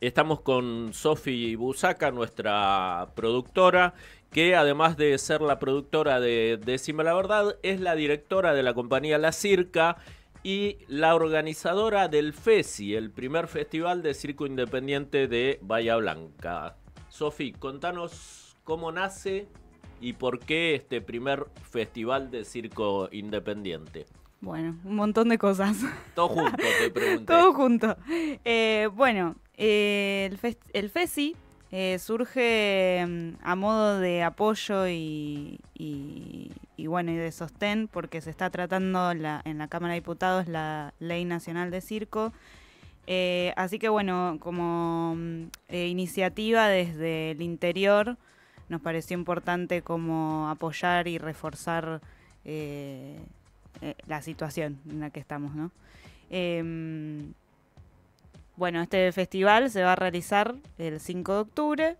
Estamos con Sofi Busaca, nuestra productora, que además de ser la productora de Decime la Verdad, es la directora de la compañía La Circa y la organizadora del FESI, el primer festival de circo independiente de Bahía Blanca. Sofi, contanos cómo nace y por qué este primer festival de circo independiente. Bueno, un montón de cosas. Todo junto, te pregunté. Todo junto. Eh, bueno, eh, el, FESI eh, surge mm, a modo de apoyo y, bueno y de sostén porque se está tratando en la Cámara de Diputados la Ley Nacional de Circo. así que bueno, como mm, iniciativa desde el interior, nos pareció importante como apoyar y reforzar eh, la situación en la que estamos, ¿no? Em, bueno, este festival se va a realizar el 5 de octubre.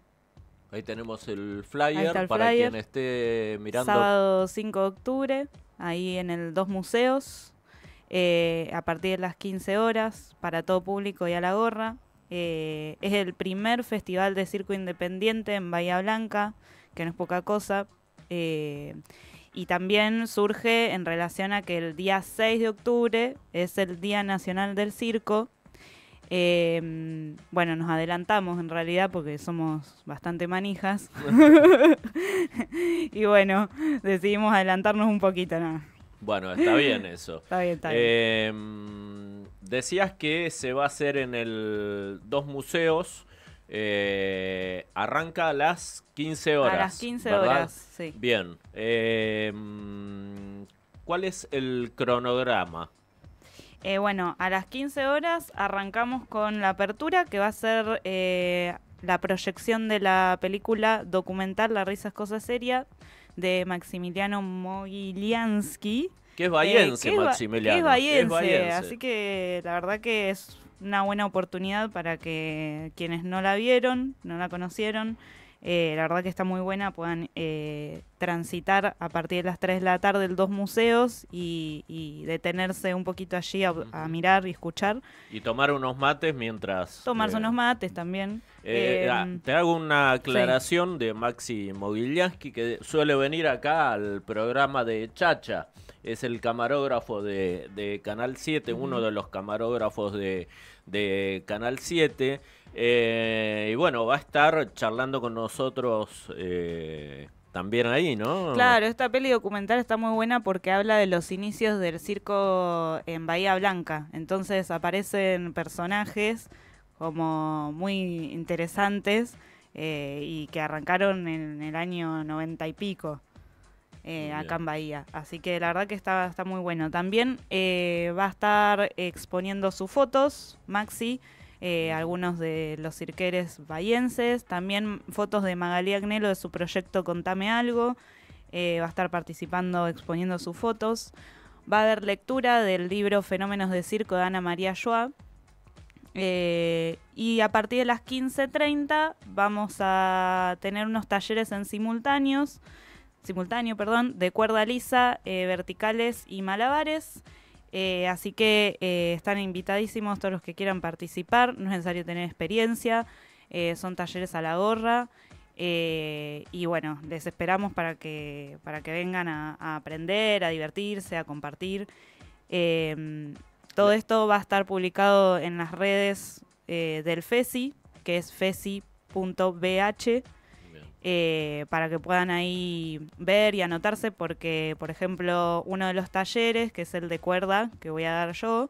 Ahí tenemos el flyer para quien esté mirando. Sábado 5 de octubre, ahí en el Dos Museos, eh, a partir de las 15 horas, para todo público y a la gorra. Eh, es el primer festival de circo independiente en Bahía Blanca, que no es poca cosa y también surge en relación a que el día 6 de octubre es el Día Nacional del Circo. Em, bueno, nos adelantamos en realidad porque somos bastante manijas. y bueno, decidimos adelantarnos un poquito nada. Bueno, está bien eso. está bien, está bien. Em, decías que se va a hacer en el dos museos eh, arranca a las 15 horas. A las 15 horas, sí. Bien. Eh, mm, ¿Cuál es el cronograma? Eh, bueno, a las 15 horas arrancamos con la apertura, que va a ser eh, la proyección de la película documental La risa es cosa seria, de Maximiliano Mogiliansky. Que es bayense, Maximiliano. es, así que la verdad que es una buena oportunidad para que quienes no la vieron, no la conocieron, eh, la verdad que está muy buena, puedan eh, transitar a partir de las 3 de la tarde en dos museos y, detenerse un poquito allí a, mirar y escuchar. Y tomar unos mates mientras... Tomarse eh, unos mates también. Ah, em, te hago una aclaración de Maxi Mogiliaski que suele venir acá al programa de Chacha es el camarógrafo de, Canal 7, uno de los camarógrafos de, Canal 7. Eh, y bueno, va a estar charlando con nosotros. Eh, también ahí, ¿no? Claro, esta peli documental está muy buena porque habla de los inicios del circo en Bahía Blanca. Entonces aparecen personajes como muy interesantes eh, y que arrancaron en el año noventa y pico. Eh, acá en Bahía. Así que la verdad que está, muy bueno. También eh, va a estar exponiendo sus fotos, Maxi, eh, algunos de los cirqueres bahienses, también fotos de Magalía Agnelo de su proyecto Contame Algo. va a estar participando exponiendo sus fotos. Va a haber lectura del libro Fenómenos de Circo de Ana María Joa. y a partir de las 15.30 vamos a tener unos talleres en simultáneos simultáneo, perdón, de cuerda lisa, eh, verticales y malabares. Eh, así que eh, están invitadísimos todos los que quieran participar, no es necesario tener experiencia, son talleres a la gorra. y bueno, les esperamos para que, para que vengan a, a aprender, a divertirse, a compartir. Em, todo esto va a estar publicado en las redes del FESI, que es fesi.bh eh, para que puedan ahí ver y anotarse, porque, por ejemplo, uno de los talleres, que es el de cuerda que voy a dar yo,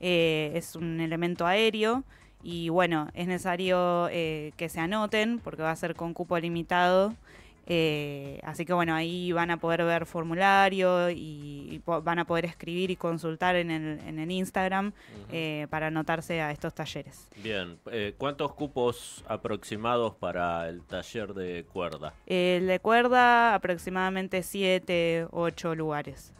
eh, es un elemento aéreo. Y bueno, es necesario eh, que se anoten porque va a ser con cupo limitado. Eh, así que bueno, ahí van a poder ver formulario y, van a poder escribir y consultar en el, Instagram eh, para anotarse a estos talleres. Bien, eh, ¿cuántos cupos aproximados para el taller de cuerda? El de cuerda aproximadamente 7, 8 lugares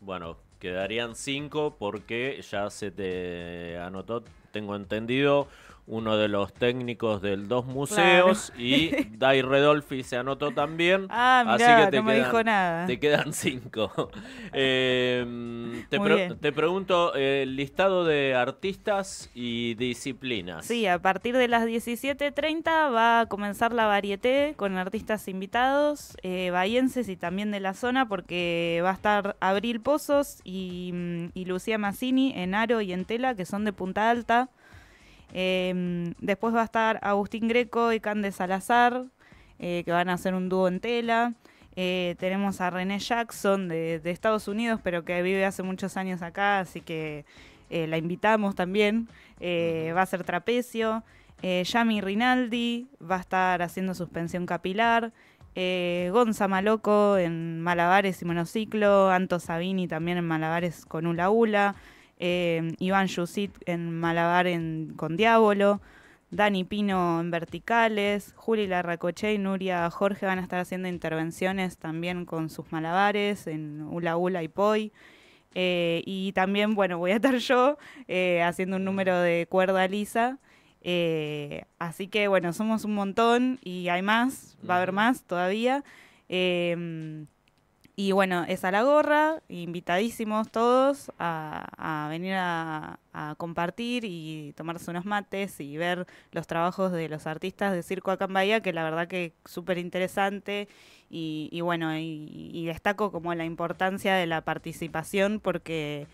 Bueno, quedarían 5 porque ya se te anotó, tengo entendido uno de los técnicos del dos museos y Dai Redolfi se anotó también. Ah, te no me dijo nada. Te quedan cinco. Em, te, pregunto eh, el listado de artistas y disciplinas. Sí, a partir de las 17.30 va a comenzar la varieté con artistas invitados, eh, y también de la zona, porque va a estar Abril Pozos y, mm, y Lucía Mazzini en Aro y en Tela, que son de Punta Alta. Em, después va a estar Agustín Greco y Cande Salazar, eh, que van a hacer un dúo en tela. Eh, tenemos a René Jackson de, Estados Unidos, pero que vive hace muchos años acá, así que eh, la invitamos también. va a ser trapecio. Yami Rinaldi va a estar haciendo suspensión capilar. Gonza Maloco en Malabares y Monociclo. Anto Sabini también en Malabares con Hula Hula. Eh, Iván Yusit en Malabar en, con Diablo, Dani Pino en Verticales, Juli Larracoche y Nuria Jorge van a estar haciendo intervenciones también con sus malabares en Ula Ula y Poi. Eh, y también, bueno, voy a estar yo eh, haciendo un número de cuerda lisa. así que, bueno, somos un montón y hay más, va a haber más todavía. Y bueno, es a la gorra, invitadísimos todos a, venir a, compartir y tomarse unos mates y ver los trabajos de los artistas de circo acá que la verdad que es súper interesante. Y, bueno, y, y destaco como la importancia de la participación porque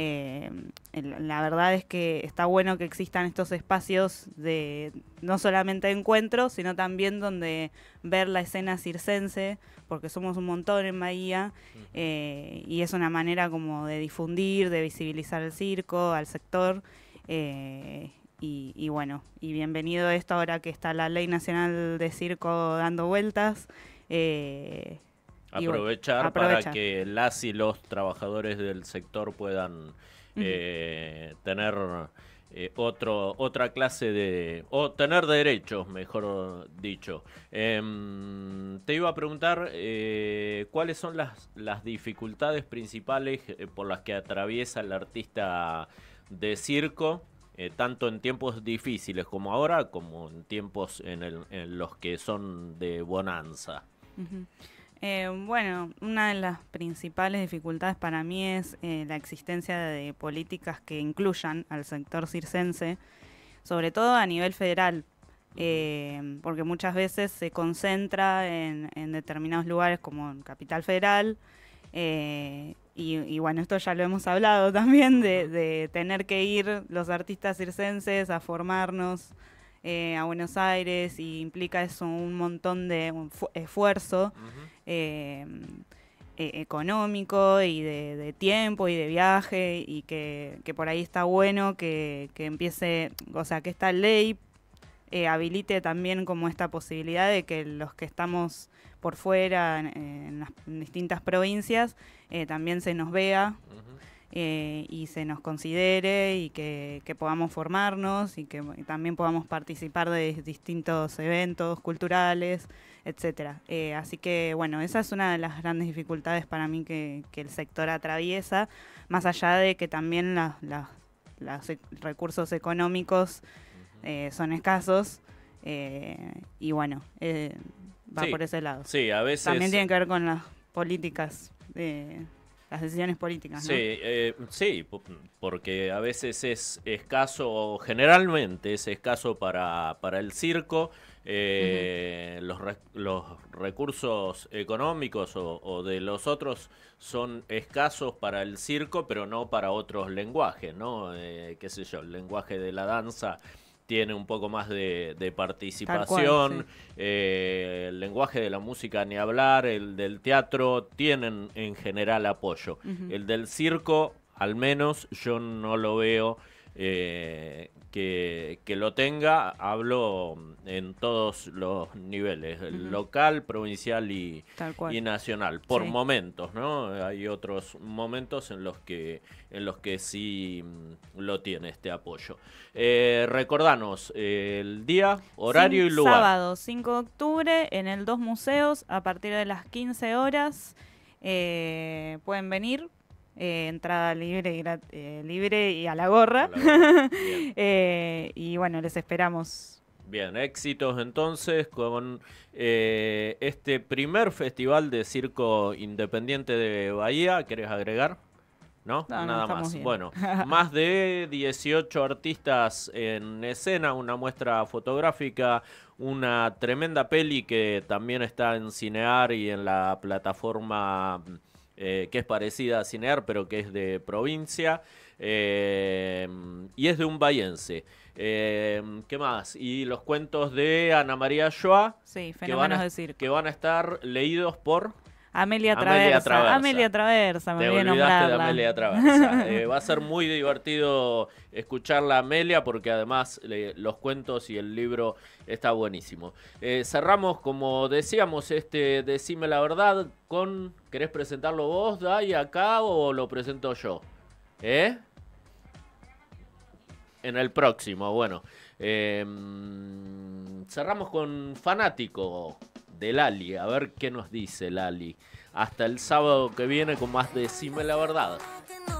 eh, la verdad es que está bueno que existan estos espacios de no solamente encuentros, sino también donde ver la escena circense, porque somos un montón en Bahía eh, y es una manera como de difundir, de visibilizar el circo, al sector. Eh, y, bueno, y bienvenido esto ahora que está la Ley Nacional de Circo dando vueltas. Aprovechar, para que las y los trabajadores del sector puedan eh, tener eh, otro, otra clase de... o tener derechos, mejor dicho. Em, te iba a preguntar eh, cuáles son las, dificultades principales por las que atraviesa el artista de circo. tanto en tiempos difíciles como ahora, como en tiempos en, los que son de bonanza. Eh, bueno, una de las principales dificultades para mí es eh, la existencia de políticas que incluyan al sector circense, sobre todo a nivel federal, eh, porque muchas veces se concentra en, determinados lugares como en Capital Federal. Y, bueno, esto ya lo hemos hablado también, de tener que ir los artistas circenses a formarnos eh, a Buenos Aires y implica eso un montón de esfuerzo eh, eh, económico y de, tiempo y de viaje y que, por ahí está bueno que, empiece, o sea, que esta ley habilite también como esta posibilidad de que los que estamos por fuera en, las distintas provincias también se nos vea. Eh, y se nos considere y que, podamos formarnos y que también podamos participar de distintos eventos culturales, etcétera. Eh, así que bueno, esa es una de las grandes dificultades para mí que, el sector atraviesa, más allá de que también los e, recursos económicos eh, son escasos y bueno, va por ese lado. Sí, a veces... También tiene que ver con las políticas. de las decisiones políticas. Sí, eh, porque a veces es escaso, generalmente es escaso para, para el circo. Eh, los, los, recursos económicos o, de los otros son escasos para el circo, pero no para otros lenguajes, ¿no? Eh, ¿Qué sé yo? El lenguaje de la danza tiene un poco más de, participación, eh, el lenguaje de la música ni hablar, el del teatro tienen en general apoyo. El del circo, al menos yo no lo veo eh, que, lo tenga, hablo mm, en todos los niveles, local, provincial y, y nacional, por momentos, ¿no? Hay otros momentos en los que, en los que sí mm, lo tiene este apoyo. Eh, recordanos eh, el día, horario y lugar. Sábado 5 de octubre en el Dos Museos a partir de las 15 horas. Eh, pueden venir eh, entrada libre, eh, libre y a la gorra. Eh, y bueno, les esperamos. Bien, éxitos entonces con este primer festival de circo independiente de Bahía. ¿Querés agregar? ¿No? Nada más. Bueno, más de 18 artistas en escena, una muestra fotográfica, una tremenda peli que también está en Cinear y en la plataforma mm, eh, que es parecida a Cinear, pero que es de provincia, eh, y es de un bayense. Eh, ¿Qué más? Y los cuentos de Ana María Joa, sí, van que van a estar leídos por... Amelia Traversa. Amelia Traversa, Amelia Te olvidaste de Amelia Traversa. Eh, va a ser muy divertido escucharla Amelia porque además los cuentos y el libro está buenísimo. Eh, cerramos, como decíamos, este Decime la Verdad con... ¿Querés presentarlo vos, Dai, acá o lo presento yo? ¿Eh? En el próximo, bueno. Eh, mm, cerramos con Fanático de Lali. A ver qué nos dice Lali. Hasta el sábado que viene con más de Decime la Verdad.